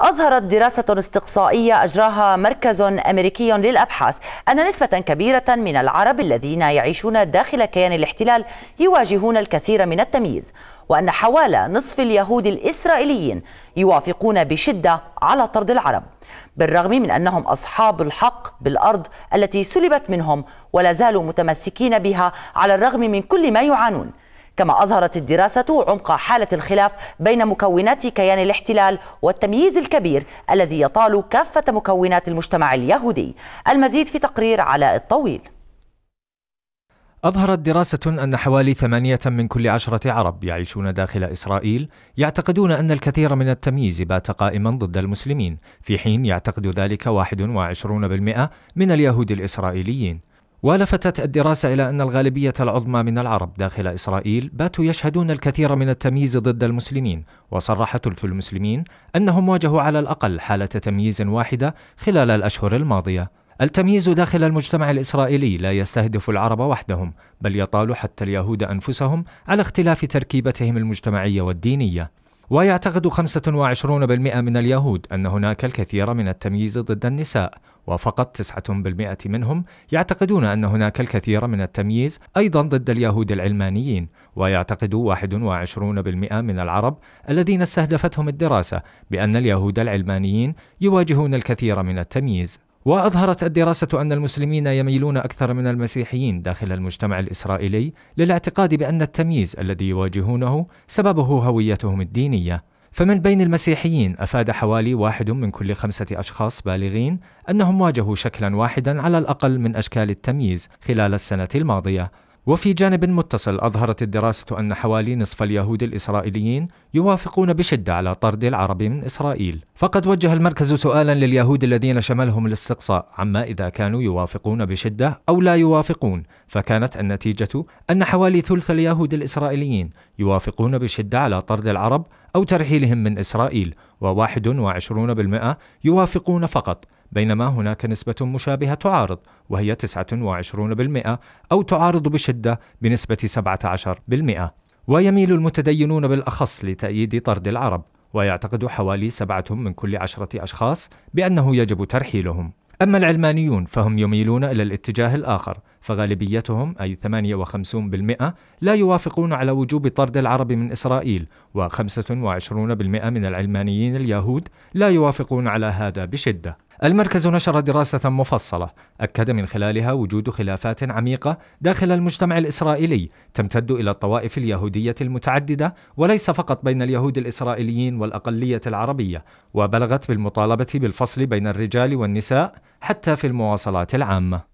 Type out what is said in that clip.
أظهرت دراسة استقصائية أجراها مركز أمريكي للأبحاث أن نسبة كبيرة من العرب الذين يعيشون داخل كيان الاحتلال يواجهون الكثير من التمييز وأن حوالي نصف اليهود الإسرائيليين يوافقون بشدة على طرد العرب بالرغم من أنهم أصحاب الحق بالأرض التي سلبت منهم ولا زالوا متمسكين بها على الرغم من كل ما يعانون كما أظهرت الدراسة عمق حالة الخلاف بين مكونات كيان الاحتلال والتمييز الكبير الذي يطال كافة مكونات المجتمع اليهودي المزيد في تقرير علاء الطويل أظهرت دراسة أن حوالي ثمانية من كل عشرة عرب يعيشون داخل إسرائيل يعتقدون أن الكثير من التمييز بات قائما ضد المسلمين في حين يعتقد ذلك 21% من اليهود الإسرائيليين ولفتت الدراسة إلى أن الغالبية العظمى من العرب داخل إسرائيل باتوا يشهدون الكثير من التمييز ضد المسلمين، وصرح ثلث المسلمين أنهم واجهوا على الأقل حالة تمييز واحدة خلال الأشهر الماضية. التمييز داخل المجتمع الإسرائيلي لا يستهدف العرب وحدهم، بل يطال حتى اليهود أنفسهم على اختلاف تركيبتهم المجتمعية والدينية. ويعتقد 25% من اليهود أن هناك الكثير من التمييز ضد النساء وفقط 9% منهم يعتقدون أن هناك الكثير من التمييز أيضا ضد اليهود العلمانيين ويعتقد 21% من العرب الذين استهدفتهم الدراسة بأن اليهود العلمانيين يواجهون الكثير من التمييز وأظهرت الدراسة أن المسلمين يميلون أكثر من المسيحيين داخل المجتمع الإسرائيلي للاعتقاد بأن التمييز الذي يواجهونه سببه هويتهم الدينية فمن بين المسيحيين أفاد حوالي واحد من كل خمسة أشخاص بالغين أنهم واجهوا شكلا واحدا على الأقل من أشكال التمييز خلال السنة الماضية وفي جانب متصل أظهرت الدراسة أن حوالي نصف اليهود الإسرائيليين يوافقون بشدة على طرد العرب من إسرائيل فقد وجه المركز سؤالا لليهود الذين شملهم الاستقصاء عما إذا كانوا يوافقون بشدة أو لا يوافقون فكانت النتيجة أن حوالي ثلث اليهود الإسرائيليين يوافقون بشدة على طرد العرب أو ترحيلهم من إسرائيل و21% يوافقون فقط بينما هناك نسبة مشابهة تعارض وهي 29% أو تعارض بشدة بنسبة 17% ويميل المتدينون بالأخص لتأييد طرد العرب ويعتقد حوالي سبعة من كل عشرة أشخاص بأنه يجب ترحيلهم أما العلمانيون فهم يميلون إلى الاتجاه الآخر فغالبيتهم أي 58% لا يوافقون على وجوب طرد العرب من إسرائيل و25% من العلمانيين اليهود لا يوافقون على هذا بشدة المركز نشر دراسة مفصلة أكد من خلالها وجود خلافات عميقة داخل المجتمع الإسرائيلي تمتد إلى الطوائف اليهودية المتعددة وليس فقط بين اليهود الإسرائيليين والأقلية العربية وبلغت بالمطالبة بالفصل بين الرجال والنساء حتى في المواصلات العامة